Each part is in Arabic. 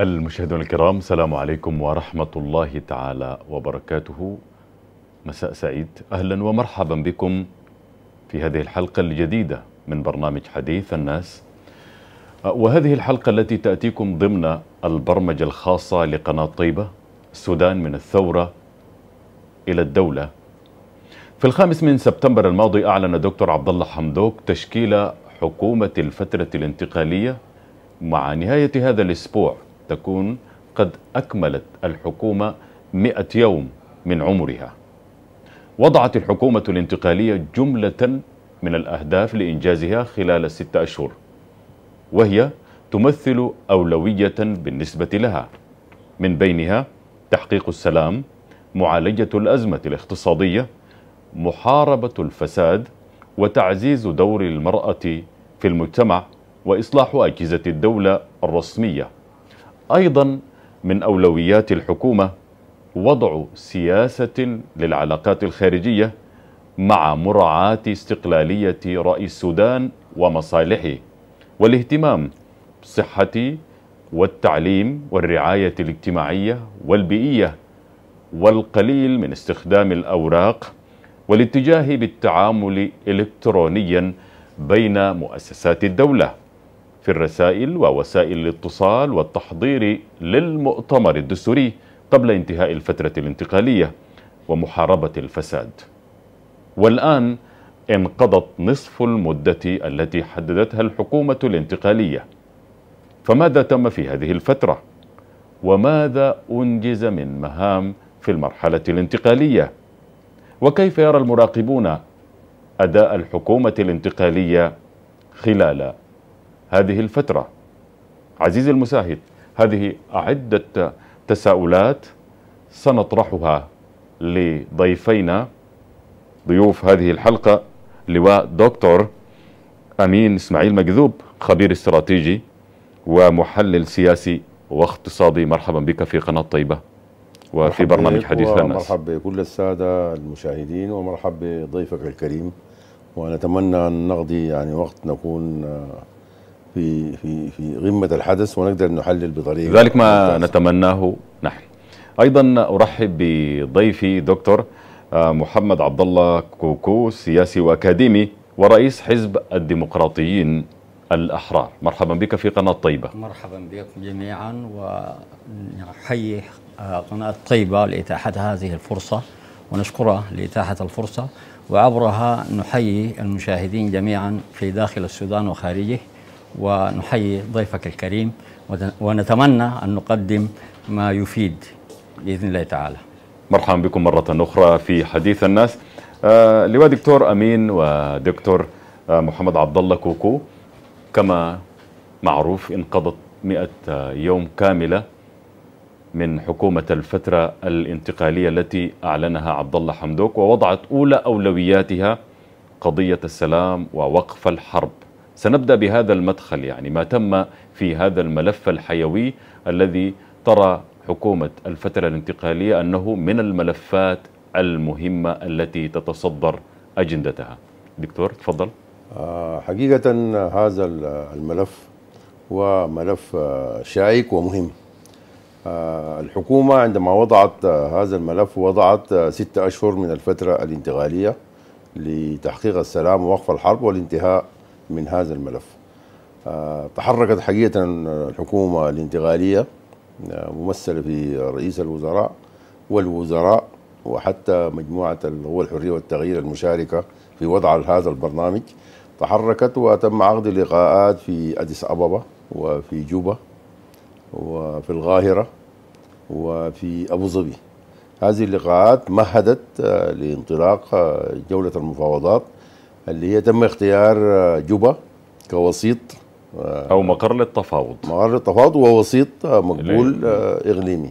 المشاهدون الكرام السلام عليكم ورحمة الله تعالى وبركاته مساء سعيد أهلا ومرحبا بكم في هذه الحلقة الجديدة من برنامج حديث الناس وهذه الحلقة التي تأتيكم ضمن البرمجة الخاصة لقناة طيبة السودان من الثورة إلى الدولة في الخامس من سبتمبر الماضي أعلن دكتور عبد الله حمدوك تشكيل حكومة الفترة الانتقالية مع نهاية هذا الأسبوع تكون قد أكملت الحكومة 100 يوم من عمرها وضعت الحكومة الانتقالية جملة من الأهداف لإنجازها خلال الستة أشهر وهي تمثل أولوية بالنسبة لها من بينها تحقيق السلام معالجة الأزمة الاقتصادية محاربة الفساد وتعزيز دور المرأة في المجتمع وإصلاح أجهزة الدولة الرسمية أيضا من أولويات الحكومة وضع سياسة للعلاقات الخارجية مع مراعاة استقلالية رئيس السودان ومصالحه والاهتمام بصحة والتعليم والرعاية الاجتماعية والبيئية والقليل من استخدام الأوراق والاتجاه بالتعامل إلكترونيا بين مؤسسات الدولة في الرسائل ووسائل الاتصال والتحضير للمؤتمر الدستوري قبل انتهاء الفترة الانتقالية ومحاربة الفساد والآن انقضت نصف المدة التي حددتها الحكومة الانتقالية فماذا تم في هذه الفترة؟ وماذا أنجز من مهام في المرحلة الانتقالية؟ وكيف يرى المراقبون أداء الحكومة الانتقالية خلال هذه الفترة عزيزي المشاهد هذه عدة تساؤلات سنطرحها لضيفينا ضيوف هذه الحلقة لواء دكتور أمين إسماعيل مجذوب خبير استراتيجي ومحلل سياسي واقتصادي مرحبا بك في قناة طيبة وفي برنامج حديث الناس مرحبا بكل السادة المشاهدين ومرحبا بضيفك الكريم ونتمنى أن نقضي يعني وقت نكون في في في قمه الحدث ونقدر نحلل بطريقه ذلك ما نتمناه نحن ايضا ارحب بضيفي دكتور آه، محمد عبد الله كوكو سياسي واكاديمي ورئيس حزب الديمقراطيين الاحرار مرحبا بك في قناه طيبه مرحبا بكم جميعا ونحيي آه، قناه طيبه لاتاحه هذه الفرصه ونشكرها لاتاحه الفرصه وعبرها نحيي المشاهدين جميعا في داخل السودان وخارجه ونحيي ضيفك الكريم ونتمنى أن نقدم ما يفيد بإذن الله تعالى مرحبا بكم مرة أخرى في حديث الناس آه لواء دكتور أمين ودكتور آه محمد عبد الله كوكو كما معروف انقضت 100 آه، يوم كاملة من حكومة الفترة الانتقالية التي أعلنها عبد الله حمدوك ووضعت أولى أولوياتها قضية السلام ووقف الحرب سنبدأ بهذا المدخل يعني ما تم في هذا الملف الحيوي الذي ترى حكومة الفترة الانتقالية أنه من الملفات المهمة التي تتصدر أجندتها دكتور تفضل آه، حقيقة هذا الملف هو ملف آه، شائك ومهم آه، الحكومة عندما وضعت هذا الملف وضعت ستة أشهر من الفترة الانتقالية لتحقيق السلام ووقف الحرب والانتهاء من هذا الملف آه، تحركت حقيقة الحكومة الانتقالية آه، ممثلة في رئيس الوزراء والوزراء وحتى مجموعة هو الحرية والتغيير المشاركة في وضع هذا البرنامج تحركت وتم عقد لقاءات في أديس أبابا وفي جوبا وفي القاهرة وفي أبو ظبي هذه اللقاءات مهدت آه، لانطلاق جولة المفاوضات اللي هي تم اختيار آه، جوبا كوسيط آه، او مقر للتفاوض مقر للتفاوض ووسيط آه، مقبول اقليمي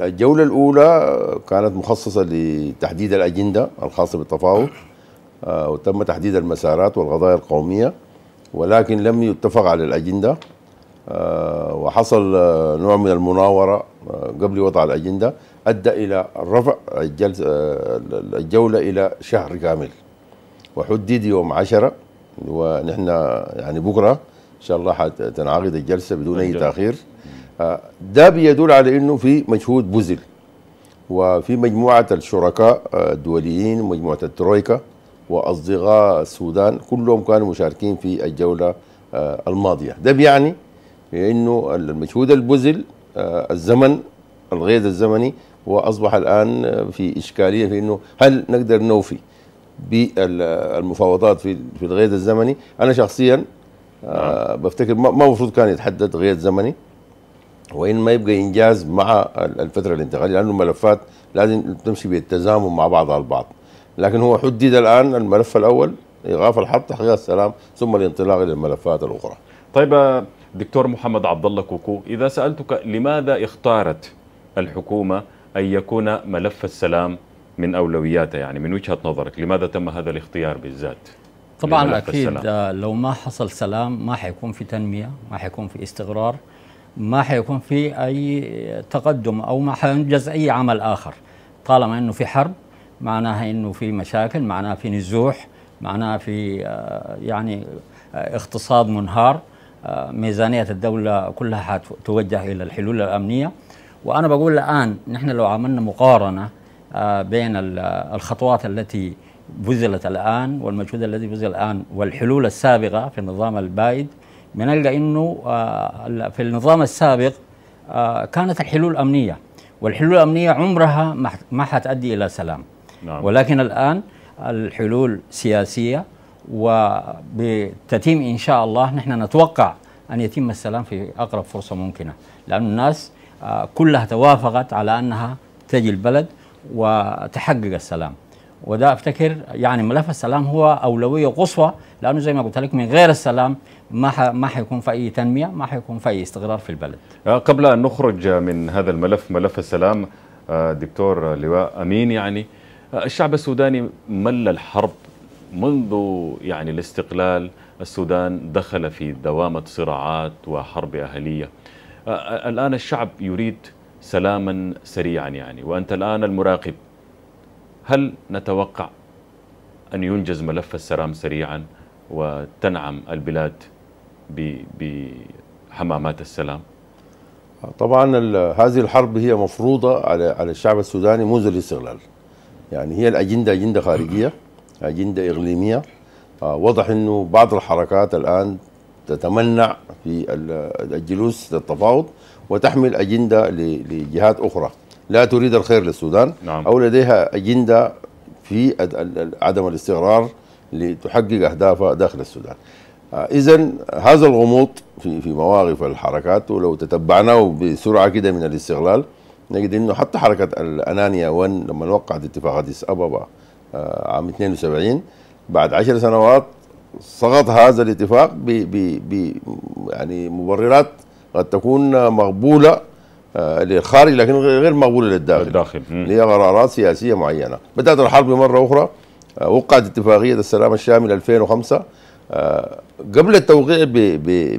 الجوله الاولى كانت مخصصه لتحديد الاجنده الخاصه بالتفاوض وتم تحديد المسارات والقضايا القوميه ولكن لم يتفق على الاجنده وحصل نوع من المناوره قبل وضع الاجنده ادى الى رفع الجوله الى شهر كامل وحدد يوم 10 ونحن يعني بكره ان شاء الله حتنعقد الجلسه بدون اي طيب. تاخير آه، ده بيدل على انه في مجهود بذل وفي مجموعه الشركاء آه، الدوليين مجموعه الترويكا واصدقاء السودان كلهم كانوا مشاركين في الجوله آه، الماضيه ده بيعني انه المجهود البذل الزمن الغير الزمني واصبح الان في اشكاليه في انه هل نقدر نوفي بالمفاوضات في في الغيد الزمني انا شخصيا آه نعم. بفتكر ما المفروض كان يتحدد غيد زمني وانما يبقى انجاز مع الفتره الانتقاليه لانه الملفات لازم تمشي بالتزامن مع بعضها البعض لكن هو حدد الان الملف الاول ايقاف الحرب تحقيق السلام ثم الانطلاق الى الملفات الاخرى. طيب آه، دكتور محمد عبد الله كوكو اذا سالتك لماذا اختارت الحكومه ان يكون ملف السلام من أولوياته يعني من وجهة نظرك لماذا تم هذا الاختيار بالذات طبعا أكيد السلام؟ آه، لو ما حصل سلام ما حيكون في تنمية ما حيكون في استقرار ما حيكون في أي تقدم أو ما حينجز أي عمل آخر طالما أنه في حرب معناها أنه في مشاكل معناها في نزوح معناها في آه، يعني آه، اقتصاد منهار ميزانية الدولة كلها حتوجه إلى الحلول الأمنية وأنا بقول الآن نحن لو عملنا مقارنة آه، بين الخطوات التي بذلت الآن والمجهود الذي بذل الآن والحلول السابقة في النظام البائد بنلقى أنه آه، في النظام السابق آه، كانت الحلول أمنية والحلول الأمنية عمرها ما حتؤدي إلى سلام نعم. ولكن الآن الحلول سياسية وبتتم إن شاء الله نحن نتوقع أن يتم السلام في أقرب فرصة ممكنة لأن الناس كلها توافقت على أنها تجي البلد وتحقق السلام وده افتكر يعني ملف السلام هو اولويه قصوى لانه زي ما قلت لك من غير السلام ما ح... ما حيكون في اي تنميه ما حيكون في اي استقرار في البلد. آه، قبل ان نخرج من هذا الملف ملف السلام آه، دكتور لواء امين يعني آه، الشعب السوداني مل الحرب منذ يعني الاستقلال السودان دخل في دوامه صراعات وحرب اهليه. الان الشعب يريد سلاما سريعا يعني وأنت الآن المراقب هل نتوقع أن ينجز ملف السلام سريعا وتنعم البلاد بحمامات السلام؟ طبعا هذه الحرب هي مفروضة على على الشعب السوداني منذ الاستغلال يعني هي الأجندة أجندة خارجية أجندة إقليمية آه، واضح أنه بعض الحركات الآن تتمنع في الجلوس للتفاوض وتحمل أجندة لجهات أخرى لا تريد الخير للسودان نعم. أو لديها أجندة في عدم الاستقرار لتحقق أهدافها داخل السودان آه، إذا هذا الغموض في في مواقف الحركات ولو تتبعناه بسرعة كده من الاستغلال نجد إنه حتى حركة الأنانيا ون لما وقعت اتفاق أديس أبابا آه، عام 72 بعد عشر سنوات سقط هذا الاتفاق ب ب ب يعني مبررات قد تكون مقبوله آه، للخارج لكن غير مقبوله للداخل للداخل هي قرارات سياسيه معينه بدات الحرب مره اخرى آه، وقعت اتفاقيه السلام الشامل 2005 آه، قبل التوقيع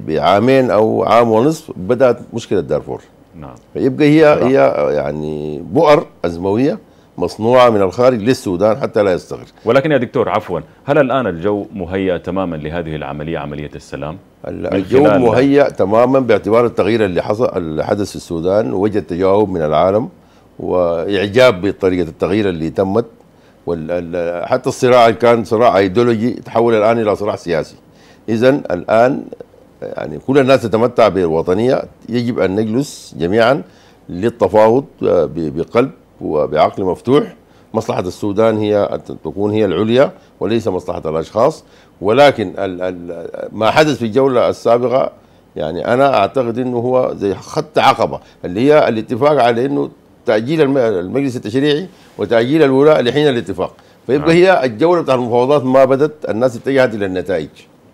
بعامين او عام ونصف بدات مشكله دارفور نعم فيبقى هي هي يعني بؤر ازمويه مصنوعة من الخارج للسودان حتى لا يستغل ولكن يا دكتور عفوا هل الآن الجو مهيأ تماما لهذه العملية عملية السلام؟ الجو مهيأ تماما باعتبار التغيير اللي حصل اللي حدث في السودان وجد تجاوب من العالم وإعجاب بطريقة التغيير اللي تمت حتى الصراع اللي كان صراع ايديولوجي تحول الان الى صراع سياسي اذا الان يعني كل الناس تتمتع بالوطنيه يجب ان نجلس جميعا للتفاوض آه، بقلب وبعقل مفتوح مصلحة السودان هي أن تكون هي العليا وليس مصلحة الأشخاص ولكن ال ال ما حدث في الجولة السابقة يعني أنا أعتقد أنه هو زي خط عقبة اللي هي الاتفاق على أنه تأجيل المجلس التشريعي وتأجيل الولاء لحين الاتفاق فيبقى نعم. هي الجولة بتاع المفاوضات ما بدت الناس اتجهت إلى النتائج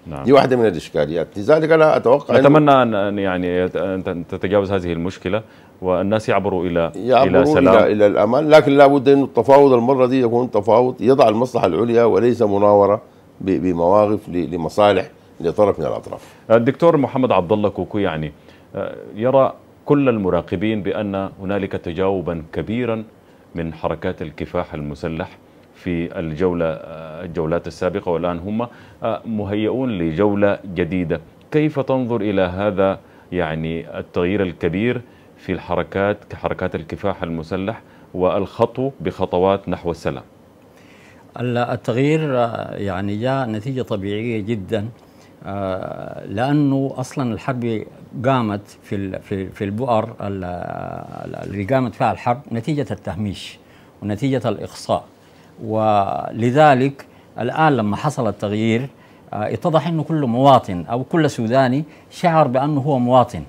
نعم. دي واحدة من الإشكاليات لذلك أنا أتوقع أتمنى أن يعني أن تتجاوز هذه المشكلة والناس يعبروا الى يعبروا الى سلام الى, إلى الامان لكن لابد ان التفاوض المره دي يكون تفاوض يضع المصلحه العليا وليس مناوره بمواقف لمصالح لطرف من الاطراف. الدكتور محمد عبد الله كوكو يعني آه، يرى كل المراقبين بان هنالك تجاوبا كبيرا من حركات الكفاح المسلح في الجوله آه، الجولات السابقه والان هم آه، مهيئون لجوله جديده، كيف تنظر الى هذا يعني التغيير الكبير في الحركات كحركات الكفاح المسلح والخطو بخطوات نحو السلام التغيير آه، يعني جاء نتيجة طبيعية جدا آه، لأنه أصلا الحرب قامت في في البؤر اللي قامت فيها الحرب نتيجة التهميش ونتيجة الإقصاء ولذلك الآن لما حصل التغيير آه، اتضح أنه كل مواطن أو كل سوداني شعر بأنه هو مواطن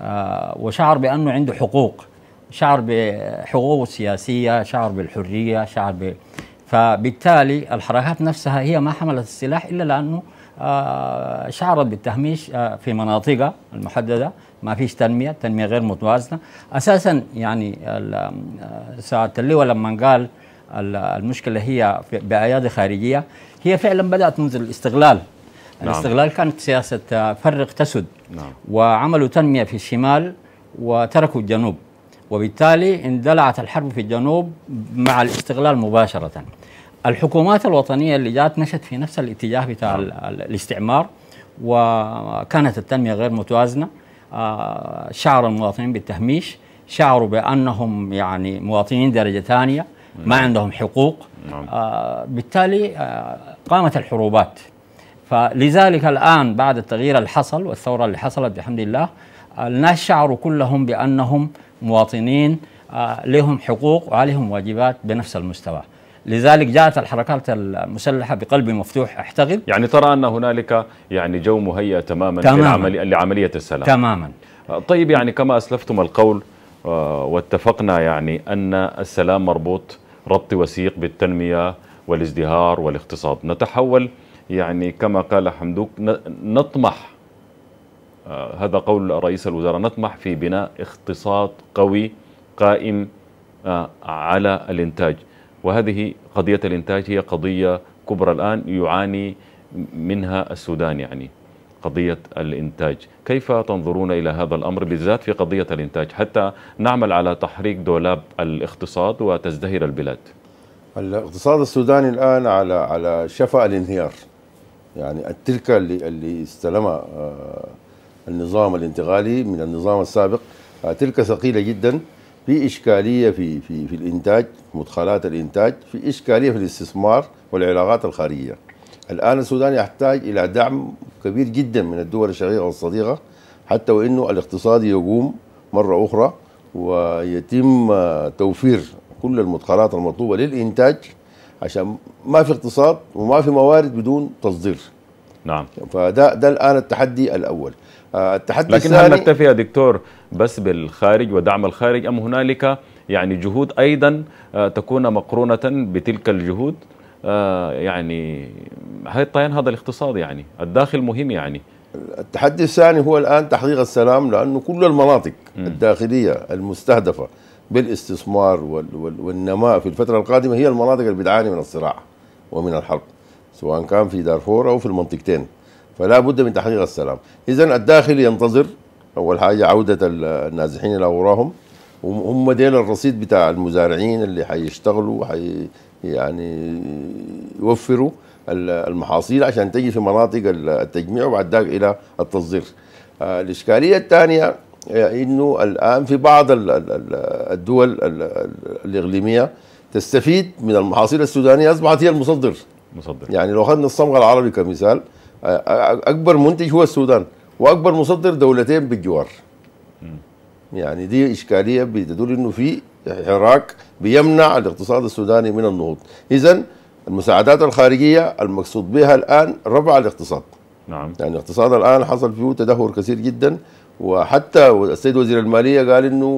آه، وشعر بأنه عنده حقوق شعر بحقوقه السياسية شعر بالحرية شعر ب... فبالتالي الحركات نفسها هي ما حملت السلاح إلا لأنه آه، شعرت بالتهميش آه، في مناطقها المحددة ما فيش تنمية تنمية غير متوازنة أساسا يعني ساعة اللواء لما قال المشكلة هي بأيادي خارجية هي فعلا بدأت منذ الاستغلال نعم. الاستغلال كانت سياسة فرق تسد نعم. وعملوا تنمية في الشمال وتركوا الجنوب وبالتالي اندلعت الحرب في الجنوب مع الاستغلال مباشرة الحكومات الوطنية اللي جات مشت في نفس الاتجاه بتاع نعم. الاستعمار وكانت التنمية غير متوازنة آه، شعر المواطنين بالتهميش شعروا بأنهم يعني مواطنين درجة ثانية ما نعم. عندهم حقوق نعم. آه، بالتالي آه، قامت الحروبات فلذلك الآن بعد التغيير اللي حصل والثورة اللي حصلت بحمد الله الناس شعروا كلهم بأنهم مواطنين آه، لهم حقوق وعليهم واجبات بنفس المستوى لذلك جاءت الحركات المسلحه بقلب مفتوح احتغل يعني ترى ان هنالك يعني جو مهيئ تماما, تماماً. لعمليه السلام تماما آه، طيب يعني كما اسلفتم القول آه، واتفقنا يعني ان السلام مربوط ربط وثيق بالتنميه والازدهار والاقتصاد نتحول يعني كما قال حمدوك نطمح آه، هذا قول رئيس الوزراء نطمح في بناء اقتصاد قوي قائم آه، على الانتاج وهذه قضية الانتاج هي قضية كبرى الآن يعاني منها السودان يعني قضية الإنتاج كيف تنظرون إلى هذا الأمر بالذات في قضية الإنتاج حتى نعمل على تحريك دولاب الاقتصاد وتزدهر البلاد الاقتصاد السوداني الآن على على شفا الانهيار يعني التلك اللي اللي استلمها آه، النظام الانتقالي من النظام السابق آه، تلك ثقيله جدا في اشكاليه في في في الانتاج مدخلات الانتاج في اشكاليه في الاستثمار والعلاقات الخارجيه الان السودان يحتاج الى دعم كبير جدا من الدول الشقيقه والصديقه حتى وانه الاقتصاد يقوم مره اخرى ويتم آه، توفير كل المدخلات المطلوبه للانتاج عشان ما في اقتصاد وما في موارد بدون تصدير نعم فده ده الان التحدي الاول آه، التحدي لكن هل نكتفي يا دكتور بس بالخارج ودعم الخارج ام هنالك يعني جهود ايضا آه، تكون مقرونه بتلك الجهود آه، يعني هاي الطيان هذا الاقتصاد يعني الداخل مهم يعني التحدي الثاني هو الان تحقيق السلام لانه كل المناطق م. الداخليه المستهدفه بالاستثمار والنماء في الفترة القادمة هي المناطق اللي بتعاني من الصراع ومن الحرب سواء كان في دارفور أو في المنطقتين فلا بد من تحقيق السلام إذا الداخل ينتظر أول حاجة عودة النازحين إلى وراهم هم ديل الرصيد بتاع المزارعين اللي حيشتغلوا حي يعني يوفروا المحاصيل عشان تجي في مناطق التجميع وبعد ذلك إلى التصدير آه، الإشكالية الثانية انه الان في بعض الدول الاقليميه تستفيد من المحاصيل السودانيه اصبحت هي المصدر مصدر يعني لو اخذنا الصمغ العربي كمثال اكبر منتج هو السودان واكبر مصدر دولتين بالجوار يعني دي اشكاليه بتدل انه في حراك بيمنع الاقتصاد السوداني من النهوض اذا المساعدات الخارجيه المقصود بها الان رفع الاقتصاد نعم يعني الاقتصاد الان حصل فيه تدهور كثير جدا وحتى السيد وزير الماليه قال انه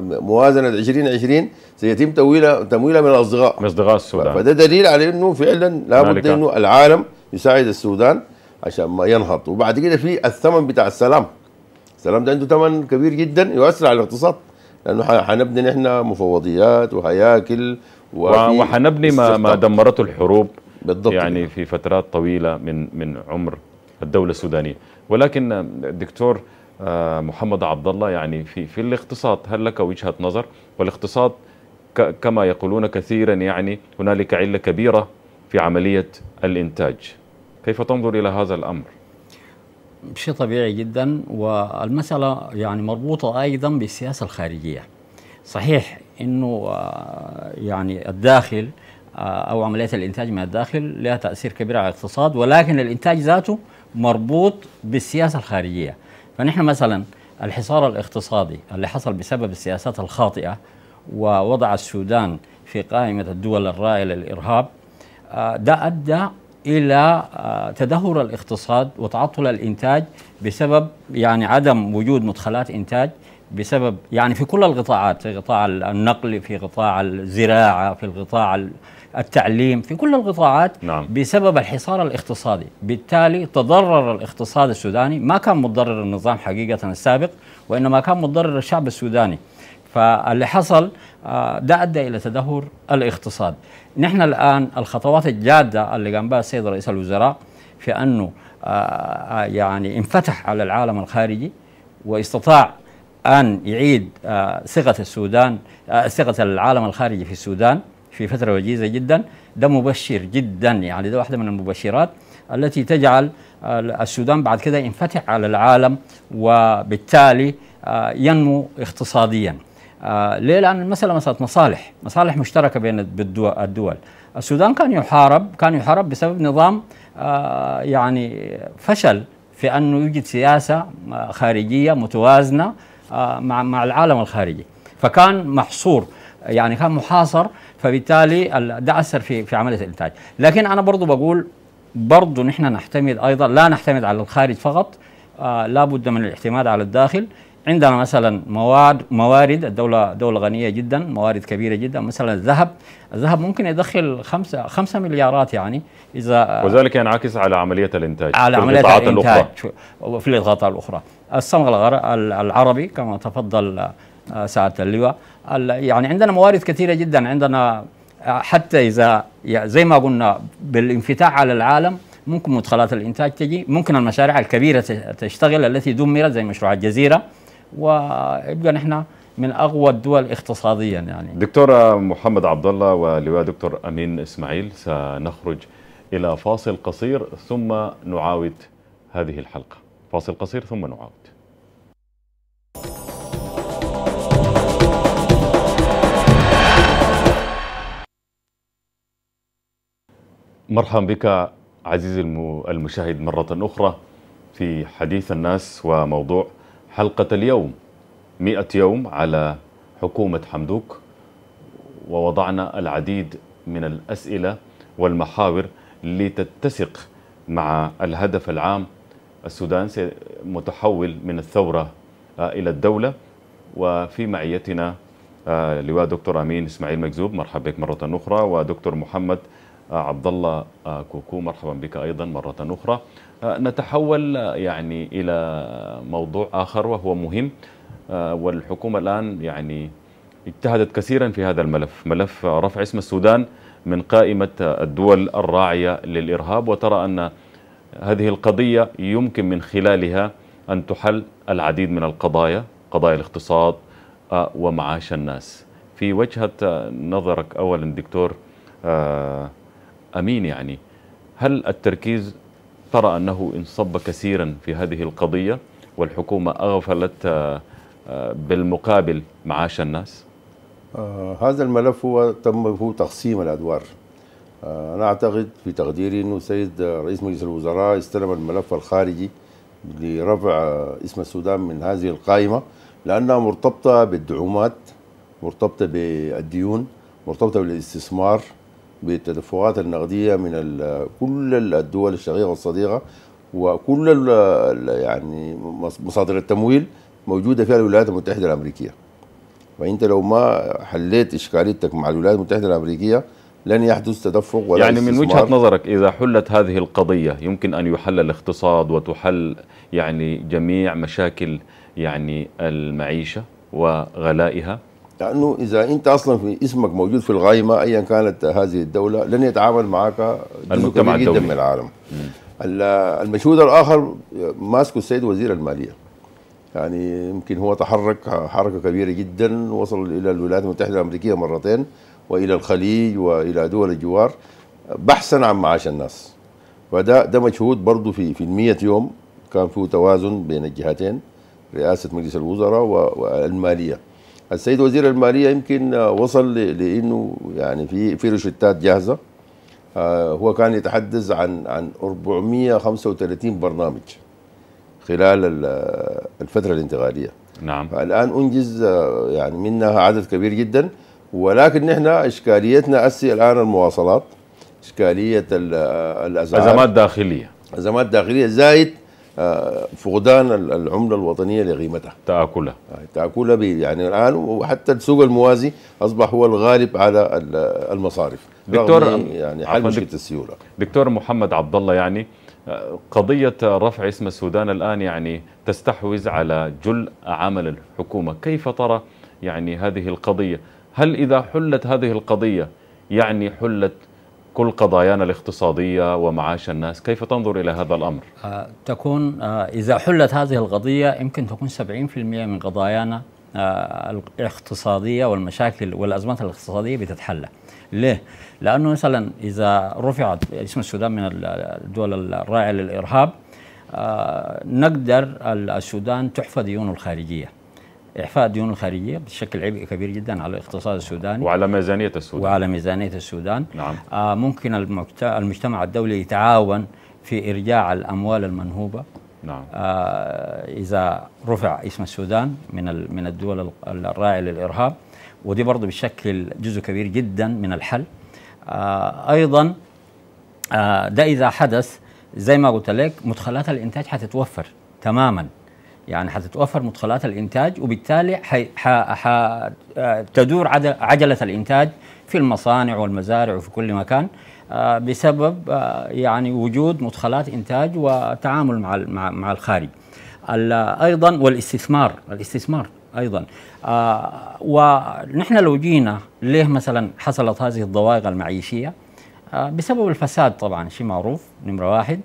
موازنه 2020 سيتم تمويلها تمويلها من الاصدقاء من اصدقاء السودان فده دليل على انه فعلا لابد انه العالم يساعد السودان عشان ما ينهض وبعد كده في الثمن بتاع السلام السلام ده عنده ثمن كبير جدا يؤثر على الاقتصاد لانه حنبني نحن مفوضيات وهياكل وحنبني ما, ما دمرته الحروب بالضبط يعني كده. في فترات طويله من من عمر الدوله السودانيه ولكن الدكتور آه، محمد عبد الله يعني في في الاقتصاد هل لك وجهه نظر والاقتصاد كما يقولون كثيرا يعني هنالك عله كبيره في عمليه الانتاج كيف تنظر الى هذا الامر شيء طبيعي جدا والمساله يعني مربوطه ايضا بالسياسه الخارجيه صحيح انه آه، يعني الداخل آه، او عمليه الانتاج من الداخل لها تاثير كبير على الاقتصاد ولكن الانتاج ذاته مربوط بالسياسه الخارجيه فنحن مثلا الحصار الاقتصادي اللي حصل بسبب السياسات الخاطئة ووضع السودان في قائمة الدول الرائعة للإرهاب آه، ده أدى إلى آه، تدهور الاقتصاد وتعطل الإنتاج بسبب يعني عدم وجود مدخلات إنتاج بسبب يعني في كل القطاعات في قطاع النقل في قطاع الزراعة في القطاع التعليم في كل القطاعات نعم. بسبب الحصار الاقتصادي بالتالي تضرر الاقتصاد السوداني ما كان متضرر النظام حقيقة السابق وإنما كان متضرر الشعب السوداني فاللي حصل آه، ده ادى الى تدهور الاقتصاد. نحن الان الخطوات الجاده اللي قام بها السيد رئيس الوزراء في انه آه، آه، يعني انفتح على العالم الخارجي واستطاع ان يعيد ثقه السودان ثقه العالم الخارجي في السودان في فترة وجيزة جدا ده مبشر جدا يعني ده واحدة من المبشرات التي تجعل السودان بعد كده ينفتح على العالم وبالتالي آه، ينمو اقتصاديا آه، ليه؟ لأن المسألة مسألة مصالح مصالح مشتركة بين الدول السودان كان يحارب كان يحارب بسبب نظام آه، يعني فشل في أنه يوجد سياسة خارجية متوازنة مع العالم الخارجي فكان محصور يعني كان محاصر فبالتالي ده اثر في في عمليه الانتاج لكن انا برضو بقول برضو نحن نعتمد ايضا لا نعتمد على الخارج فقط آه لابد من الاعتماد على الداخل عندنا مثلا مواد موارد الدولة دولة غنية جدا موارد كبيرة جدا مثلا الذهب الذهب ممكن يدخل خمسة, خمسة مليارات يعني إذا وذلك ينعكس على عملية الإنتاج على عملية الإنتاج الأخرى. في الإضغاطات الأخرى الصمغ العربي كما تفضل آه، ساعه اللواء يعني عندنا موارد كثيره جدا عندنا آه، حتى اذا زي ما قلنا بالانفتاح على العالم ممكن مدخلات الانتاج تجي ممكن المشاريع الكبيره تشتغل التي دمرت زي مشروع الجزيره ويبقى نحن من اقوى الدول اقتصاديا يعني دكتور محمد عبد الله ولواء دكتور امين اسماعيل سنخرج الى فاصل قصير ثم نعاود هذه الحلقه فاصل قصير ثم نعاود مرحبا بك عزيزي المشاهد مرة أخرى في حديث الناس وموضوع حلقة اليوم مئة يوم على حكومة حمدوك ووضعنا العديد من الأسئلة والمحاور لتتسق مع الهدف العام السودان متحول من الثورة آه، إلى الدولة وفي معيتنا آه، لواء دكتور أمين إسماعيل مجذوب مرحبا بك مرة أخرى ودكتور محمد آه، عبد الله آه، كوكو مرحبا بك ايضا مره اخرى آه، نتحول يعني الى موضوع اخر وهو مهم والحكومه الان يعني اجتهدت كثيرا في هذا الملف ملف رفع اسم السودان من قائمه الدول الراعيه للارهاب وترى ان هذه القضيه يمكن من خلالها ان تحل العديد من القضايا قضايا الاقتصاد ومعاش الناس في وجهه نظرك اولا دكتور آه أمين يعني هل التركيز ترى أنه انصب كثيرا في هذه القضية والحكومة أغفلت آه، آه، بالمقابل معاش الناس؟ آه هذا الملف هو تم هو تقسيم الأدوار آه أنا أعتقد في تقديري أنه السيد رئيس مجلس الوزراء استلم الملف الخارجي لرفع آه، اسم السودان من هذه القائمة لأنها مرتبطة بالدعومات مرتبطة بالديون مرتبطة بالاستثمار بالتدفقات النقديه من كل الدول الشقيقه والصديقه وكل يعني مصادر التمويل موجوده في الولايات المتحده الامريكيه فانت لو ما حليت اشكاليتك مع الولايات المتحده الامريكيه لن يحدث تدفق ولا يعني من وجهه نظرك اذا حلت هذه القضيه يمكن ان يحل الاقتصاد وتحل يعني جميع مشاكل يعني المعيشه وغلائها لانه اذا انت اصلا في اسمك موجود في القائمه ايا كانت هذه الدوله لن يتعامل معك المجتمع جدا من العالم المشهود الاخر ماسكه السيد وزير الماليه يعني يمكن هو تحرك حركه كبيره جدا وصل الى الولايات المتحده الامريكيه مرتين والى الخليج والى دول الجوار بحثا عن معاش الناس فده ده مشهود برضه في في ال 100 يوم كان فيه توازن بين الجهتين رئاسه مجلس الوزراء والماليه السيد وزير الماليه يمكن آه، وصل لانه يعني في في روشتات جاهزه آه، هو كان يتحدث عن عن 435 برنامج خلال آه، الفتره الانتقاليه نعم الان انجز يعني منها عدد كبير جدا ولكن نحن اشكاليتنا اسي الان المواصلات اشكاليه الازمات الازمات الداخليه ازمات داخليه زايد آه، فقدان العمله الوطنيه لقيمتها تاكلها آه، تاكلها يعني الان وحتى السوق الموازي اصبح هو الغالب على المصارف دكتور يعني حل مشكله السيوله دكتور محمد عبد الله يعني آه، قضية رفع اسم السودان الآن يعني تستحوذ على جل عمل الحكومة كيف ترى يعني هذه القضية هل إذا حلت هذه القضية يعني حلت كل قضايانا الاقتصادية ومعاش الناس كيف تنظر إلى هذا الأمر؟ آه، تكون آه، إذا حلت هذه القضية يمكن تكون 70% من قضايانا آه، الاقتصادية والمشاكل والأزمات الاقتصادية بتتحلى ليه؟ لأنه مثلا إذا رفعت اسم السودان من الدول الراعية للإرهاب نقدر السودان تحفى ديونه الخارجية إعفاء الديون الخارجية بشكل عبء كبير جدا على الاقتصاد السوداني وعلى ميزانية السودان وعلى ميزانية السودان نعم. آه ممكن المجتمع الدولي يتعاون في إرجاع الأموال المنهوبة نعم. آه إذا رفع اسم السودان من من الدول الراعية للإرهاب ودي برضه بتشكل جزء كبير جدا من الحل آه أيضا آه ده إذا حدث زي ما قلت لك مدخلات الإنتاج حتتوفر تماما يعني حتتوفر مدخلات الانتاج وبالتالي حتدور عجله الانتاج في المصانع والمزارع وفي كل مكان آه، بسبب آه، يعني وجود مدخلات انتاج وتعامل مع مع الخارج ايضا والاستثمار الاستثمار ايضا آه، ونحن لو جينا ليه مثلا حصلت هذه الضوائق المعيشيه بسبب الفساد طبعا شيء معروف نمره واحد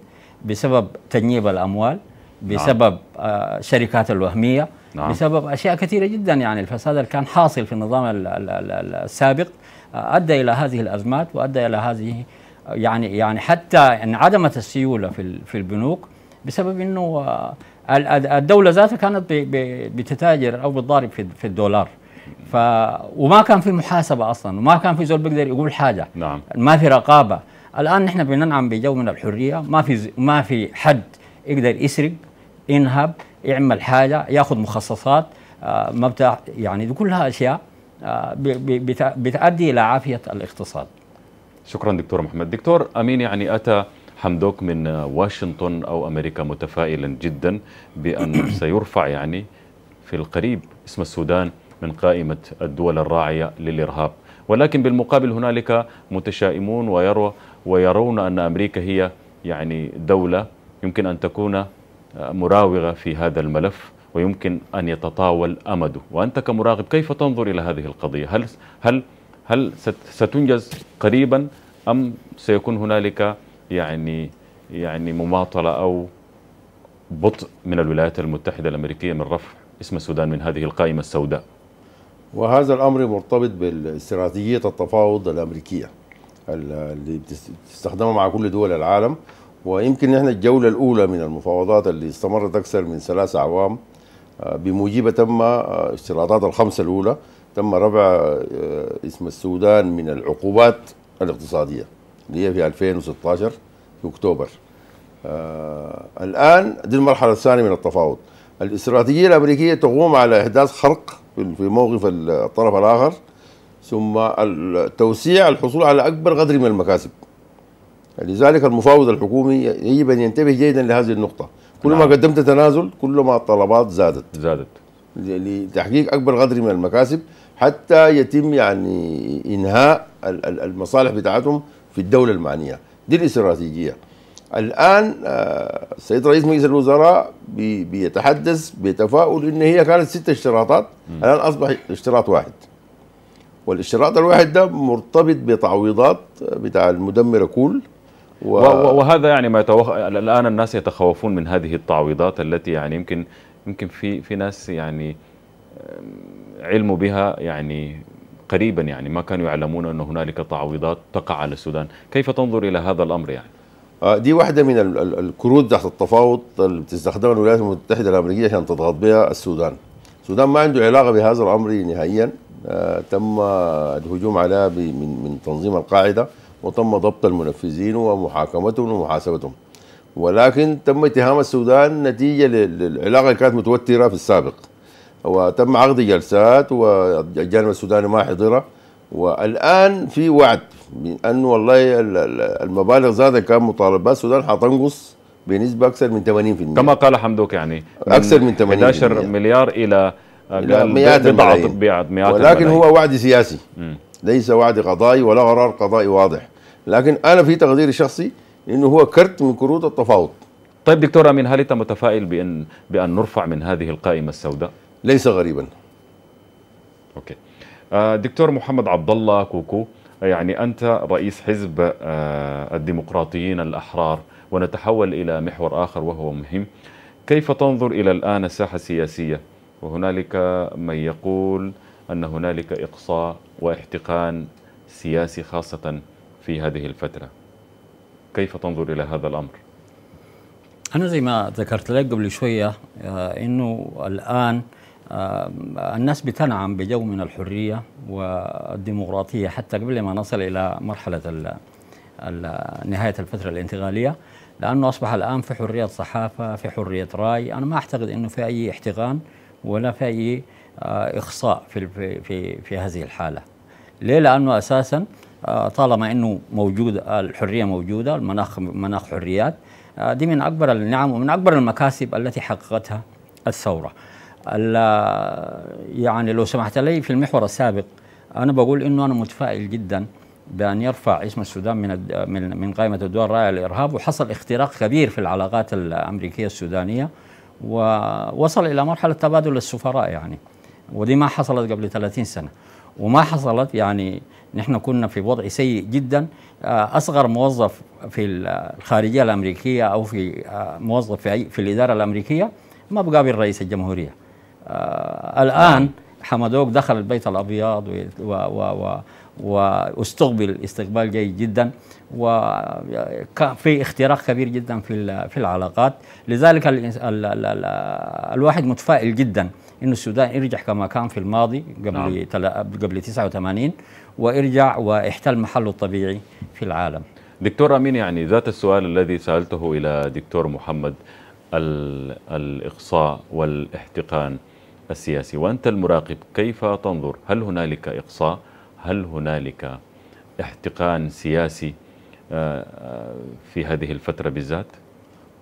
بسبب تجنيب الاموال نعم. بسبب نعم. شركات الوهميه نعم. بسبب اشياء كثيره جدا يعني الفساد اللي كان حاصل في النظام السابق آه، ادى الى هذه الازمات وادى الى هذه يعني يعني حتى انعدمت السيوله في في البنوك بسبب انه آه، الدوله ذاتها كانت بتتاجر او بتضارب في الدولار ف وما كان في محاسبه اصلا وما كان في زول بيقدر يقول حاجه نعم. ما في رقابه الان نحن بننعم بجو من الحريه ما في ما في حد يقدر يسرق انهب يعمل حاجه ياخذ مخصصات آه، ما بتاع يعني كلها اشياء آه، بتؤدي الى عافيه الاقتصاد. شكرا دكتور محمد، دكتور امين يعني اتى حمدوك من واشنطن او امريكا متفائلا جدا بان سيرفع يعني في القريب اسم السودان من قائمه الدول الراعيه للارهاب، ولكن بالمقابل هنالك متشائمون ويروى ويرون ان امريكا هي يعني دوله يمكن ان تكون مراوغة في هذا الملف ويمكن أن يتطاول أمده وأنت كمراقب كيف تنظر إلى هذه القضية هل, هل, هل ستنجز قريبا أم سيكون هنالك يعني يعني مماطلة أو بطء من الولايات المتحدة الأمريكية من رفع اسم السودان من هذه القائمة السوداء وهذا الأمر مرتبط بالاستراتيجية التفاوض الأمريكية اللي بتستخدمها مع كل دول العالم ويمكن نحن الجولة الأولى من المفاوضات اللي استمرت أكثر من ثلاث أعوام آه، بموجبها تم آه، اشتراطات الخمسة الأولى تم رفع آه، اسم السودان من العقوبات الاقتصادية اللي هي في 2016 في أكتوبر الآن دي المرحلة الثانية من التفاوض الاستراتيجية الأمريكية تقوم على إحداث خرق في موقف الطرف الآخر ثم التوسيع الحصول على أكبر قدر من المكاسب لذلك المفاوض الحكومي يجب ان ينتبه جيدا لهذه النقطه كل نعم. ما قدمت تنازل كل ما الطلبات زادت زادت لتحقيق اكبر قدر من المكاسب حتى يتم يعني انهاء المصالح بتاعتهم في الدوله المعنيه دي الاستراتيجيه الان السيد آه، رئيس مجلس الوزراء بيتحدث بتفاؤل ان هي كانت ست اشتراطات الان اصبح اشتراط واحد والاشتراط الواحد ده مرتبط بتعويضات بتاع المدمره كول و... وهذا يعني ما يتوخ... الان الناس يتخوفون من هذه التعويضات التي يعني يمكن يمكن في في ناس يعني علموا بها يعني قريبا يعني ما كانوا يعلمون ان هنالك تعويضات تقع على السودان، كيف تنظر الى هذا الامر يعني؟ آه، دي واحده من الكروت تحت التفاوض اللي بتستخدمها الولايات المتحده الامريكيه عشان تضغط بها السودان. السودان ما عنده علاقه بهذا الامر نهائيا آه، تم الهجوم عليها من من تنظيم القاعده وتم ضبط المنفذين ومحاكمتهم ومحاسبتهم ولكن تم اتهام السودان نتيجه للعلاقه اللي كانت متوتره في السابق وتم عقد جلسات والجانب السوداني ما حضره والان في وعد بانه والله المبالغ زادت كان مطالبات السودان حتنقص بنسبه اكثر من 80% كما قال حمدوك يعني اكثر من 80% 11 مليار الى مئات بضعه بضعه مئات ولكن الملايين. هو وعد سياسي م. ليس وعد قضائي ولا قرار قضائي واضح لكن انا في تقديري الشخصي انه هو كرت من كروت التفاوض طيب دكتور امين هل انت متفائل بان بان نرفع من هذه القائمه السوداء؟ ليس غريبا اوكي آه، دكتور محمد عبد الله كوكو يعني انت رئيس حزب آه، الديمقراطيين الاحرار ونتحول الى محور اخر وهو مهم كيف تنظر الى الان الساحه السياسيه وهنالك من يقول ان هنالك اقصاء واحتقان سياسي خاصة في هذه الفترة كيف تنظر إلى هذا الأمر؟ أنا زي ما ذكرت لك قبل شوية آه، أنه الآن آه، الناس بتنعم بجو من الحرية والديمقراطية حتى قبل ما نصل إلى مرحلة ال نهاية الفترة الانتقالية لأنه أصبح الآن في حرية صحافة في حرية رأي أنا ما أعتقد أنه في أي احتقان ولا في أي آه، اخصاء في في في هذه الحاله ليه لانه اساسا آه، طالما انه موجود الحريه موجوده المناخ مناخ حريات آه، دي من اكبر النعم ومن اكبر المكاسب التي حققتها الثوره يعني لو سمحت لي في المحور السابق انا بقول انه انا متفائل جدا بان يرفع اسم السودان من من قائمه الدول الرائعه للارهاب وحصل اختراق كبير في العلاقات الامريكيه السودانيه ووصل الى مرحله تبادل السفراء يعني ودي ما حصلت قبل 30 سنه وما حصلت يعني نحن كنا في وضع سيء جدا آه، اصغر موظف في الخارجيه الامريكيه او في آه، موظف في, في الاداره الامريكيه ما بقابل رئيس الجمهوريه آه، الان حمدوك دخل البيت الابيض واستقبل استقبال جيد جدا وفي اختراق كبير جدا في في العلاقات لذلك الواحد متفائل جدا انه السودان يرجع كما كان في الماضي قبل نعم. تل... قبل 89 ويرجع ويحتل محله الطبيعي في العالم دكتور امين يعني ذات السؤال الذي سالته الى دكتور محمد الاقصاء والاحتقان السياسي وانت المراقب كيف تنظر هل هنالك اقصاء هل هنالك احتقان سياسي آه، آه، في هذه الفتره بالذات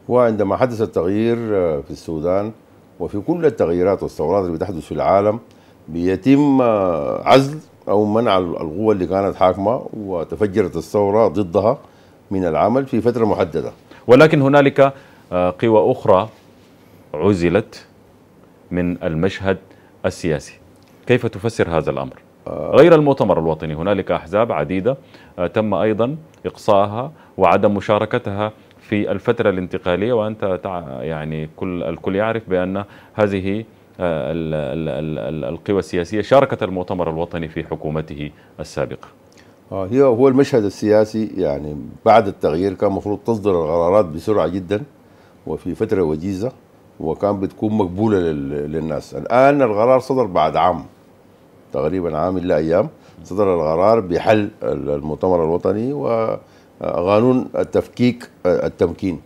وعندما حدث التغيير آه، في السودان وفي كل التغييرات والثورات اللي بتحدث في العالم بيتم عزل او منع القوه اللي كانت حاكمه وتفجرت الثوره ضدها من العمل في فتره محدده ولكن هنالك آه، قوى اخرى عزلت من المشهد السياسي كيف تفسر هذا الامر آه. غير المؤتمر الوطني هنالك احزاب عديده آه، تم ايضا اقصائها وعدم مشاركتها في الفترة الانتقالية وأنت يعني كل الكل يعرف بأن هذه آه، القوى السياسية شاركت المؤتمر الوطني في حكومته السابقة آه، هي هو المشهد السياسي يعني بعد التغيير كان المفروض تصدر القرارات بسرعة جدا وفي فترة وجيزة وكان بتكون مقبولة للناس الآن القرار صدر بعد عام تقريبا عام إلا أيام صدر القرار بحل المؤتمر الوطني و قانون التفكيك آه، التمكين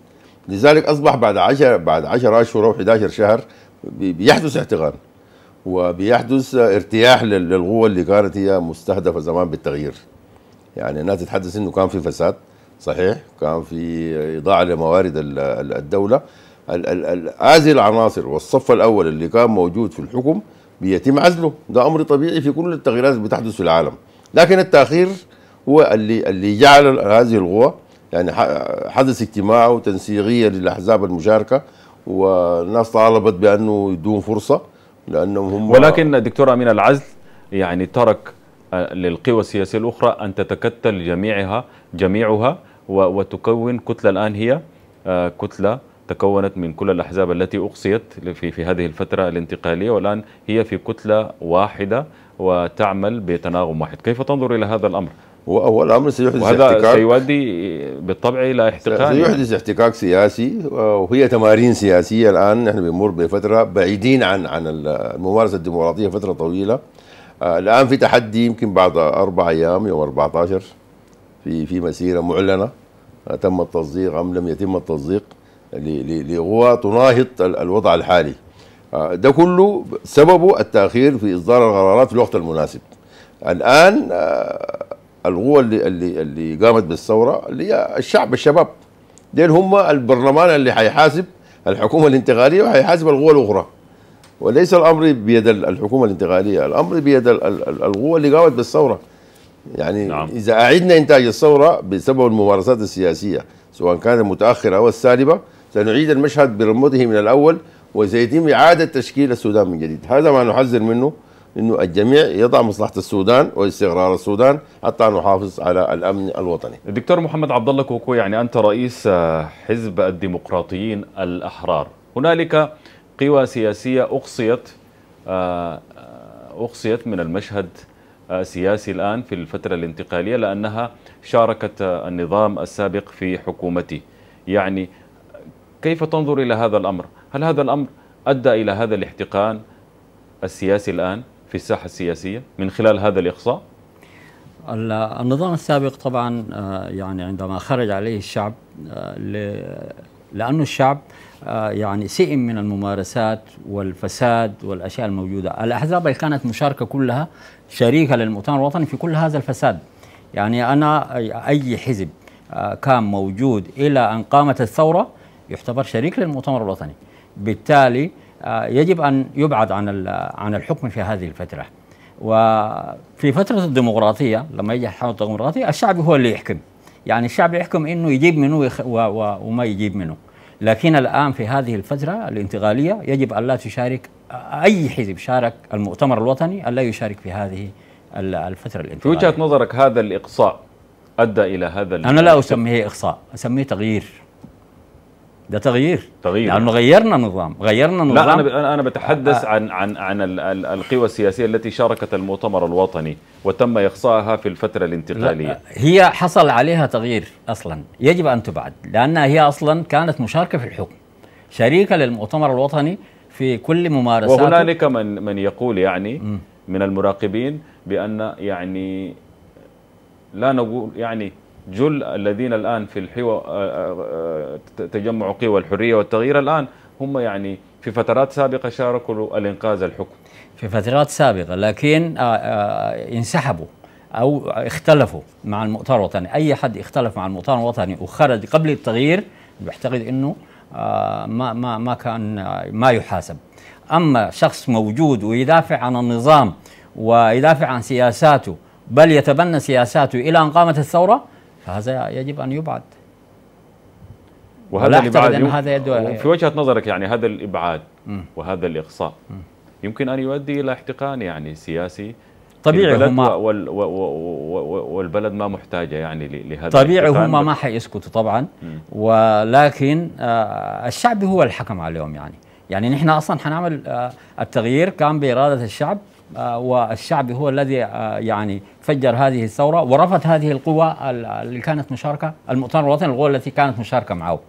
لذلك اصبح بعد 10 بعد 10 اشهر او 11 شهر بيحدث احتقان وبيحدث ارتياح للقوه اللي كانت هي مستهدفه زمان بالتغيير يعني الناس تتحدث انه كان في فساد صحيح كان في اضاعه لموارد الدوله هذه العناصر والصف الاول اللي كان موجود في الحكم بيتم عزله ده امر طبيعي في كل التغييرات اللي بتحدث في العالم لكن التاخير هو اللي اللي جعل هذه القوى يعني حدث اجتماع وتنسيقيه للاحزاب المشاركه والناس طالبت بانه يدون فرصه لانهم هم ولكن دكتور امين العزل يعني ترك آه، للقوى السياسيه الاخرى ان تتكتل جميعها جميعها وتكون كتله الان هي آه، كتله تكونت من كل الاحزاب التي اقصيت في في هذه الفتره الانتقاليه والان هي في كتله واحده وتعمل بتناغم واحد، كيف تنظر الى هذا الامر؟ وأول أمر سيحدث وهذا احتكاك سيؤدي بالطبع إلى احتكاك سيحدث احتكاك سياسي وهي تمارين سياسية الآن نحن بنمر بفترة بعيدين عن عن الممارسة الديمقراطية فترة طويلة آه، الآن في تحدي يمكن بعد أربع أيام يوم 14 في في مسيرة معلنة آه، تم التصديق أم لم يتم التصديق لغوا تناهض الوضع الحالي آه، ده كله سببه التأخير في إصدار القرارات في الوقت المناسب الآن القوة اللي اللي اللي قامت بالثورة اللي هي الشعب الشباب ديل هم البرلمان اللي حيحاسب الحكومة الانتقالية وحيحاسب القوى الأخرى وليس الأمر بيد الحكومة الانتقالية الأمر بيد القوة اللي قامت بالثورة يعني نعم. إذا أعدنا إنتاج الثورة بسبب الممارسات السياسية سواء كانت متأخرة أو السالبة سنعيد المشهد برمته من الأول وسيتم إعادة تشكيل السودان من جديد هذا ما نحذر منه انه الجميع يضع مصلحه السودان واستقرار السودان حتى نحافظ على الامن الوطني. الدكتور محمد عبد الله كوكو يعني انت رئيس آه، حزب الديمقراطيين الاحرار، هنالك قوى سياسيه اقصيت آه، آه، اقصيت من المشهد السياسي الان في الفتره الانتقاليه لانها شاركت النظام السابق في حكومته. يعني كيف تنظر الى هذا الامر؟ هل هذا الامر ادى الى هذا الاحتقان السياسي الان؟ في الساحة السياسية من خلال هذا الإقصاء؟ النظام السابق طبعا آه، يعني عندما خرج عليه الشعب آه، لأنه الشعب آه، يعني سئم من الممارسات والفساد والأشياء الموجودة الأحزاب اللي كانت مشاركة كلها شريكة للمؤتمر الوطني في كل هذا الفساد يعني أنا أي حزب كان موجود إلى أن قامت الثورة يعتبر شريك للمؤتمر الوطني بالتالي آه، يجب ان يبعد عن عن الحكم في هذه الفتره وفي فتره الديمقراطيه لما يجي الحكم الديمقراطيه الشعب هو اللي يحكم يعني الشعب يحكم انه يجيب منه ويخ... و... و... وما يجيب منه لكن الان في هذه الفتره الانتقاليه يجب ان لا تشارك آه، اي حزب شارك المؤتمر الوطني ان لا يشارك في هذه الفتره الانتقاليه في وجهه نظرك هذا الاقصاء ادى الى هذا انا لا اسميه اقصاء اسميه تغيير ده تغيير تغيير لانه يعني غيرنا النظام غيرنا النظام لا انا انا بتحدث آه. عن عن عن القوى السياسيه التي شاركت المؤتمر الوطني وتم اقصائها في الفتره الانتقاليه لا. هي حصل عليها تغيير اصلا يجب ان تبعد لانها هي اصلا كانت مشاركه في الحكم شريكه للمؤتمر الوطني في كل ممارساته وهنالك من من يقول يعني م. من المراقبين بان يعني لا نقول يعني جل الذين الآن في الحوا آه، آه، آه، تجمع قوى الحرية والتغيير الآن هم يعني في فترات سابقة شاركوا الإنقاذ الحكم في فترات سابقة لكن انسحبوا أو اختلفوا مع المؤتمر الوطني أي حد اختلف مع المؤتمر الوطني وخرج قبل التغيير بعتقد أنه ما ما ما كان ما يحاسب اما شخص موجود ويدافع عن النظام ويدافع عن سياساته بل يتبنى سياساته الى ان قامت الثوره هذا يجب أن يبعد وهذا ولا الابعاد أن هذا في وجهه نظرك يعني هذا الابعاد م. وهذا الاقصاء م. يمكن ان يؤدي الى احتقان يعني سياسي طبيعي هما وال والبلد ما محتاجه يعني لهذا طبيعي هما ما حيسكتوا طبعا م. ولكن آه الشعب هو الحكم عليهم يعني يعني نحن اصلا حنعمل آه التغيير كان باراده الشعب آه، والشعب هو الذي آه، يعني فجر هذه الثورة ورفض هذه القوى اللي كانت مشاركة المؤتمر الوطني القوى التي كانت مشاركة معه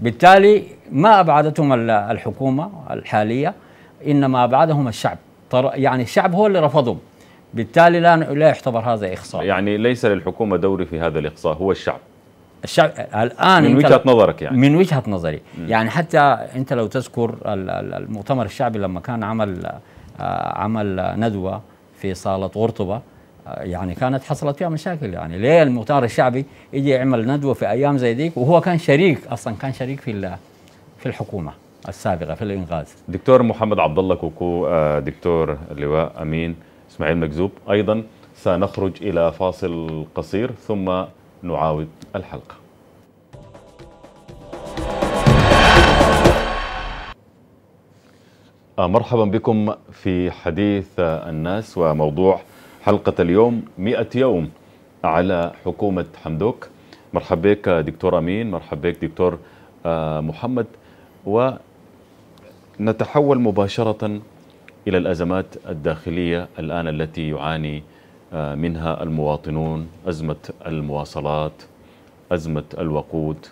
بالتالي ما أبعدتهم الحكومة الحالية إنما أبعدهم الشعب يعني الشعب هو اللي رفضهم بالتالي لا لا يعتبر هذا إخصاء يعني ليس للحكومة دور في هذا الإخصاء هو الشعب الشعب آه، الان من وجهه نظرك يعني من وجهه نظري م. يعني حتى انت لو تذكر المؤتمر الشعبي لما كان عمل آه، عمل ندوه في صاله قرطبه آه، يعني كانت حصلت فيها مشاكل يعني ليه المختار الشعبي يجي يعمل ندوه في ايام زي ديك وهو كان شريك اصلا كان شريك في في الحكومه السابقه في الانغاز دكتور محمد عبد الله كوكو آه، دكتور اللواء امين اسماعيل مكزوب ايضا سنخرج الى فاصل قصير ثم نعاود الحلقه آه، مرحبا بكم في حديث الناس وموضوع حلقة اليوم 100 يوم على حكومة حمدوك مرحبا بك دكتور أمين مرحبا بك دكتور آه، محمد ونتحول مباشرة إلى الأزمات الداخلية الآن التي يعاني آه، منها المواطنون أزمة المواصلات أزمة الوقود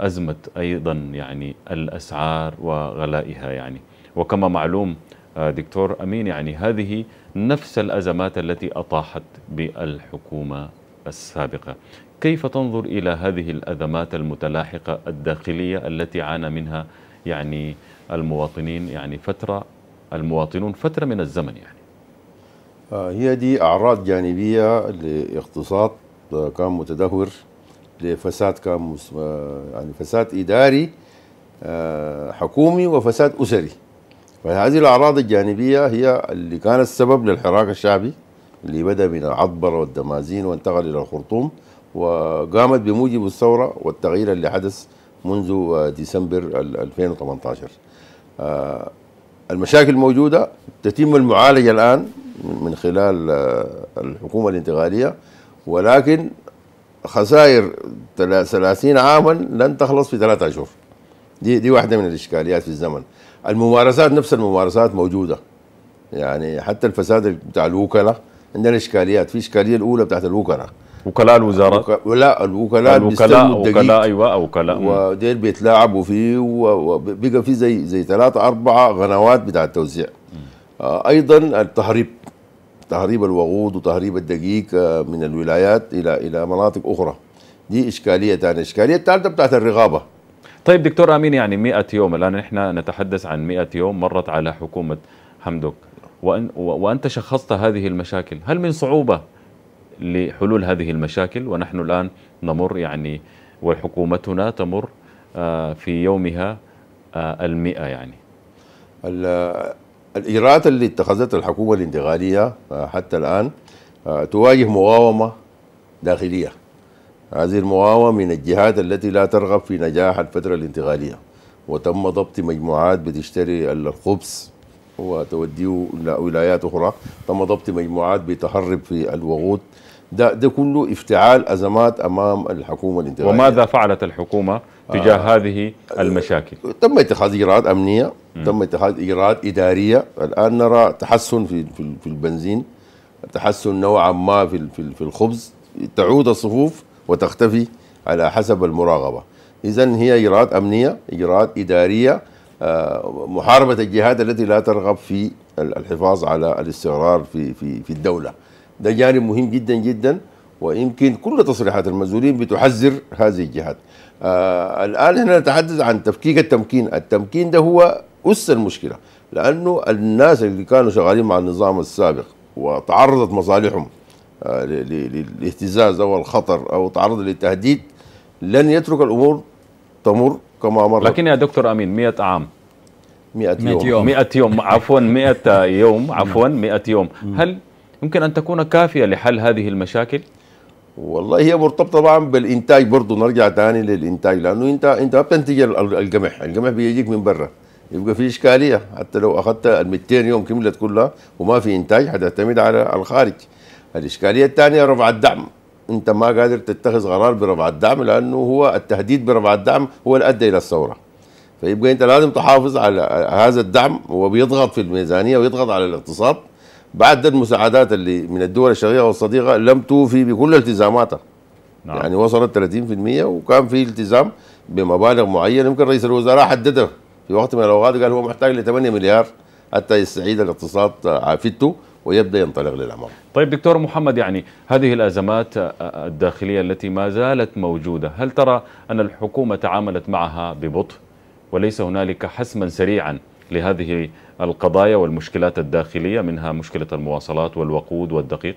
أزمة أيضا يعني الأسعار وغلائها يعني وكما معلوم آه، دكتور أمين يعني هذه نفس الأزمات التي أطاحت بالحكومة السابقة كيف تنظر إلى هذه الأزمات المتلاحقة الداخلية التي عانى منها يعني المواطنين يعني فترة المواطنون فترة من الزمن يعني آه، هي دي أعراض جانبية لاقتصاد آه، كان متدهور لفساد كان آه، يعني فساد اداري آه، حكومي وفساد اسري فهذه الاعراض الجانبيه هي اللي كانت سبب للحراك الشعبي اللي بدا من العطبر والدمازين وانتقل الى الخرطوم وقامت بموجب الثوره والتغيير اللي حدث منذ آه، ديسمبر 2018 المشاكل الموجودة تتم المعالجة الآن من خلال الحكومة الانتقالية ولكن خسائر 30 عاما لن تخلص في ثلاثة أشهر دي دي واحدة من الإشكاليات في الزمن الممارسات نفس الممارسات موجودة يعني حتى الفساد بتاع الوكلاء عندنا إشكاليات في إشكالية الأولى بتاعت الوكلاء وكلاء الوزارات لا الوكلاء الوكلاء وكلاء ايوه وكلاء وديل بيتلاعبوا فيه وبقى في زي زي ثلاثة أربعة قنوات بتاع التوزيع آه، أيضا التهريب تهريب الوقود وتهريب الدقيق آه، من الولايات الى الى مناطق اخرى دي اشكاليه ثانيه الاشكاليه الثالثه بتاعت الرقابه طيب دكتور امين يعني 100 يوم الان نحن نتحدث عن 100 يوم مرت على حكومه حمدوك وأن وانت شخصت هذه المشاكل هل من صعوبه لحلول هذه المشاكل ونحن الان نمر يعني وحكومتنا تمر آه، في يومها آه، المئة يعني الإجراءات اللي اتخذتها الحكومة الانتقالية آه، حتى الآن آه، تواجه مقاومة داخلية هذه المقاومة من الجهات التي لا ترغب في نجاح الفترة الانتقالية وتم ضبط مجموعات بتشتري الخبز وتوديه إلى ولايات أخرى تم ضبط مجموعات بتهرب في الوقود ده ده كله افتعال ازمات امام الحكومه الانتقاليه وماذا فعلت الحكومه تجاه آه هذه المشاكل؟ آه، تم اتخاذ اجراءات امنيه، م. تم اتخاذ اجراءات اداريه، الان نرى تحسن في في, في البنزين، تحسن نوعا ما في في, في الخبز، تعود الصفوف وتختفي على حسب المراقبه. اذا هي اجراءات امنيه، اجراءات اداريه آه محاربه الجهات التي لا ترغب في الحفاظ على الاستقرار في في في الدوله. ده جانب مهم جدا جدا ويمكن كل تصريحات المسؤولين بتحذر هذه الجهات آه الآن هنا نتحدث عن تفكيك التمكين التمكين ده هو أس المشكلة لأنه الناس اللي كانوا شغالين مع النظام السابق وتعرضت مصالحهم آه، للاهتزاز أو الخطر أو تعرض للتهديد لن يترك الأمور تمر كما مرت لكن يا دكتور أمين 100 عام 100 يوم 100 يوم, 100 يوم عفوا 100 يوم عفوا 100 يوم هل يمكن أن تكون كافية لحل هذه المشاكل؟ والله هي مرتبطه طبعا بالانتاج برضه نرجع ثاني للانتاج لانه انت انت ما بتنتج القمح، القمح بيجيك من برا يبقى في اشكاليه حتى لو اخذت ال 200 يوم كملت كلها وما في انتاج حتعتمد على الخارج. الاشكاليه الثانيه رفع الدعم انت ما قادر تتخذ قرار برفع الدعم لانه هو التهديد برفع الدعم هو اللي ادى الى الثوره. فيبقى انت لازم تحافظ على هذا الدعم وبيضغط في الميزانيه ويضغط على الاقتصاد بعد المساعدات اللي من الدول الشقيقه والصديقه لم توفي بكل التزاماتها نعم. يعني وصلت 30% وكان في التزام بمبالغ معينه يمكن رئيس الوزراء حددها في وقت من الاوقات قال هو محتاج ل 8 مليار حتى يستعيد الاقتصاد آه، عافيته ويبدا ينطلق للامام. طيب دكتور محمد يعني هذه الازمات آه، آه، الداخليه التي ما زالت موجوده، هل ترى ان الحكومه تعاملت معها ببطء وليس هنالك حسما سريعا لهذه القضايا والمشكلات الداخلية منها مشكلة المواصلات والوقود والدقيق؟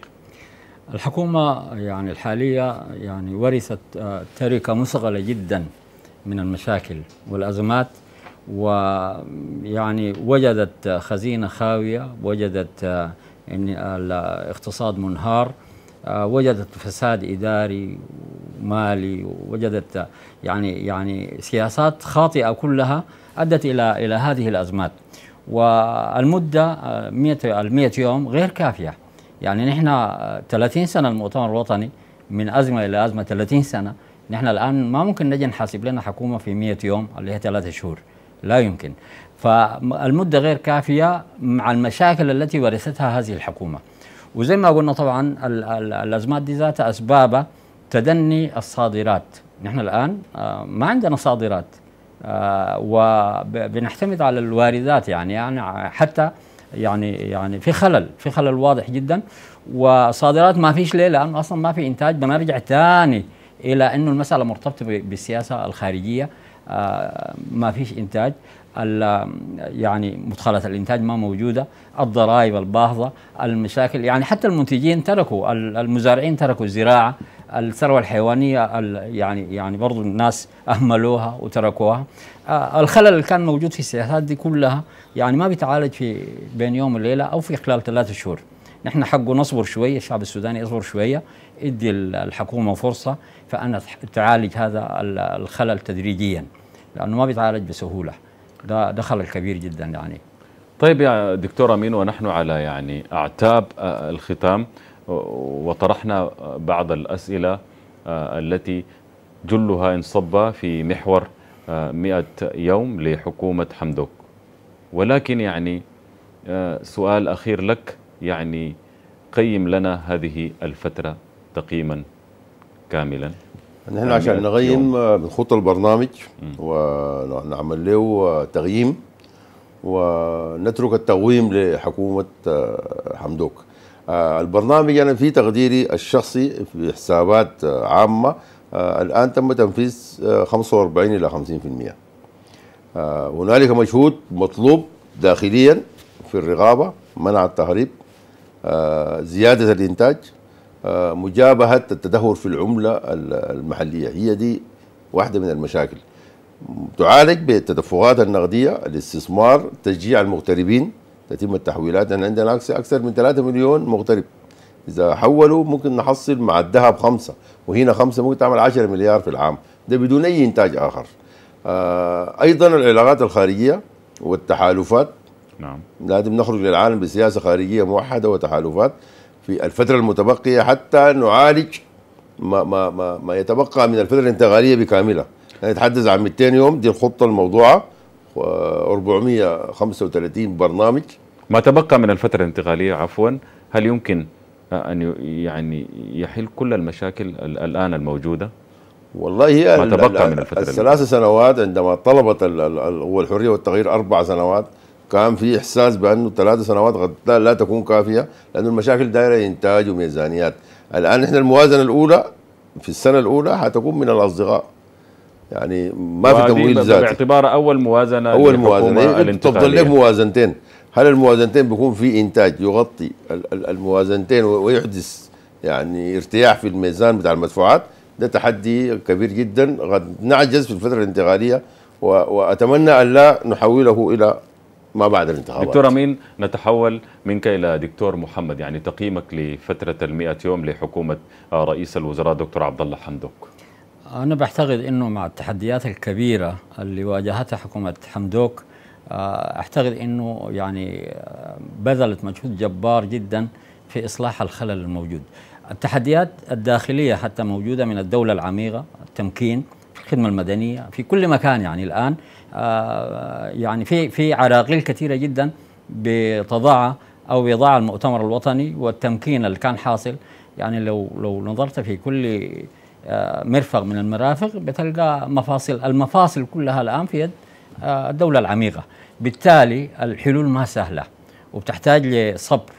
الحكومة يعني الحالية يعني ورثت آه، تركة مصغلة جدا من المشاكل والأزمات ويعني وجدت خزينة خاوية وجدت آه، إن الاقتصاد منهار آه، وجدت فساد إداري مالي وجدت يعني يعني سياسات خاطئه كلها ادت الى الى هذه الازمات والمده 100 ال 100 يوم غير كافيه يعني نحن 30 آه، سنه المؤتمر الوطني من ازمه الى ازمه 30 سنه نحن الان ما ممكن نجي نحاسب لنا حكومه في 100 يوم اللي هي ثلاثة شهور لا يمكن فالمده غير كافيه مع المشاكل التي ورثتها هذه الحكومه وزي ما قلنا طبعا الازمات دي ذاتها اسبابها تدني الصادرات نحن الآن آه، ما عندنا صادرات آه، وبنعتمد على الواردات يعني يعني حتى يعني يعني في خلل في خلل واضح جدا وصادرات ما فيش ليه لانه اصلا ما في انتاج بنرجع ثاني الى انه المساله مرتبطه بالسياسه الخارجيه آه، ما فيش انتاج يعني مدخلات الانتاج ما موجوده الضرائب الباهظه المشاكل يعني حتى المنتجين تركوا المزارعين تركوا الزراعه الثروه الحيوانيه يعني يعني برضه الناس اهملوها وتركوها آه، الخلل اللي كان موجود في السياسات دي كلها يعني ما بيتعالج في بين يوم وليله او في خلال ثلاثة شهور نحن حقه نصبر شويه الشعب السوداني يصبر شويه ادي الحكومه فرصه فان تعالج هذا الخلل تدريجيا لانه ما بيتعالج بسهوله ده دخل كبير جدا يعني طيب يا دكتور امين ونحن على يعني اعتاب آه، الختام وطرحنا بعض الأسئلة آه، التي جلها انصب في محور 100 آه، يوم لحكومة حمدوك ولكن يعني آه، سؤال أخير لك يعني قيم لنا هذه الفترة تقييما كاملا نحن عشان نقيم بنخط البرنامج ونعمل له تقييم ونترك التقويم لحكومة حمدوك آه، البرنامج انا يعني في تقديري الشخصي في حسابات آه، عامه آه، الان تم تنفيذ 45 الى 50% هنالك مجهود مطلوب داخليا في الرقابه منع التهريب زياده الانتاج مجابهه التدهور في العمله المحليه هي دي واحده من المشاكل تعالج بالتدفقات النقديه الاستثمار تشجيع المغتربين تتم التحويلات لان عندنا اكثر من 3 مليون مغترب اذا حولوا ممكن نحصل مع الذهب خمسه وهنا خمسه ممكن تعمل 10 مليار في العام ده بدون اي انتاج اخر آه ايضا العلاقات الخارجيه والتحالفات نعم لازم نخرج للعالم بسياسه خارجيه موحده وتحالفات في الفتره المتبقيه حتى نعالج ما ما ما, ما يتبقى من الفتره الانتقاليه بكامله نتحدث عن 200 يوم دي الخطه الموضوعه 435 برنامج ما تبقى من الفترة الانتقالية عفوا هل يمكن أن يعني يحل كل المشاكل الآن الموجودة؟ والله هي ما تبقى من الفترة الثلاث سنوات عندما طلبت الحرية والتغيير أربع سنوات كان في إحساس بأنه ثلاث سنوات قد لا تكون كافية لأن المشاكل دائرة إنتاج وميزانيات الآن إحنا الموازنة الأولى في السنة الأولى حتكون من الأصدقاء يعني ما في تمويل ذاتي باعتباره اول موازنه اول موازنه إيه، تفضل لك موازنتين هل الموازنتين بيكون في انتاج يغطي الموازنتين ويحدث يعني ارتياح في الميزان بتاع المدفوعات ده تحدي كبير جدا قد نعجز في الفتره الانتقاليه واتمنى ان لا نحوله الى ما بعد الانتخابات دكتور امين نتحول منك الى دكتور محمد يعني تقييمك لفتره ال 100 يوم لحكومه رئيس الوزراء دكتور عبد الله حمدوك أنا بعتقد أنه مع التحديات الكبيرة اللي واجهتها حكومة حمدوك آه، أعتقد أنه يعني آه، بذلت مجهود جبار جدا في إصلاح الخلل الموجود التحديات الداخلية حتى موجودة من الدولة العميقة التمكين في الخدمة المدنية في كل مكان يعني الآن آه، يعني في في عراقيل كثيرة جدا بتضاع أو بإضاعة المؤتمر الوطني والتمكين اللي كان حاصل يعني لو لو نظرت في كل آه، مرفق من المرافق بتلقى مفاصل المفاصل كلها الآن في يد آه، الدولة العميقة بالتالي الحلول ما سهلة وبتحتاج لصبر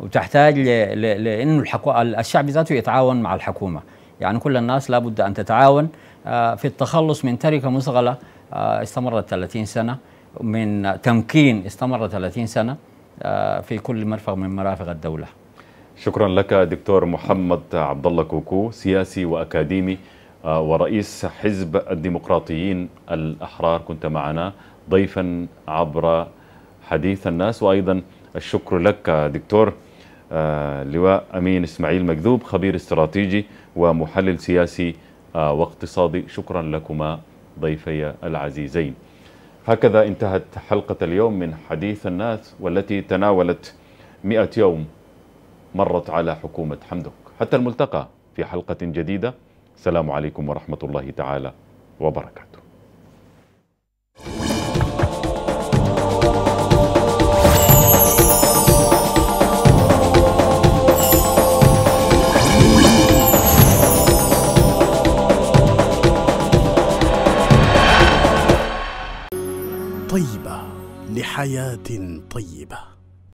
وبتحتاج لأنه الشعب ذاته يتعاون مع الحكومة يعني كل الناس لابد أن تتعاون آه، في التخلص من تركة مصغله استمرت 30 سنة من تمكين استمر 30 سنة في كل مرفق من مرافق الدولة شكرا لك دكتور محمد عبد الله كوكو سياسي واكاديمي آه، ورئيس حزب الديمقراطيين الاحرار كنت معنا ضيفا عبر حديث الناس وايضا الشكر لك دكتور آه، لواء امين اسماعيل مكذوب خبير استراتيجي ومحلل سياسي آه، واقتصادي شكرا لكما ضيفي العزيزين هكذا انتهت حلقه اليوم من حديث الناس والتي تناولت 100 يوم مرت على حكومة حمدك حتى الملتقى في حلقة جديدة السلام عليكم ورحمة الله تعالى وبركاته طيبة لحياة طيبة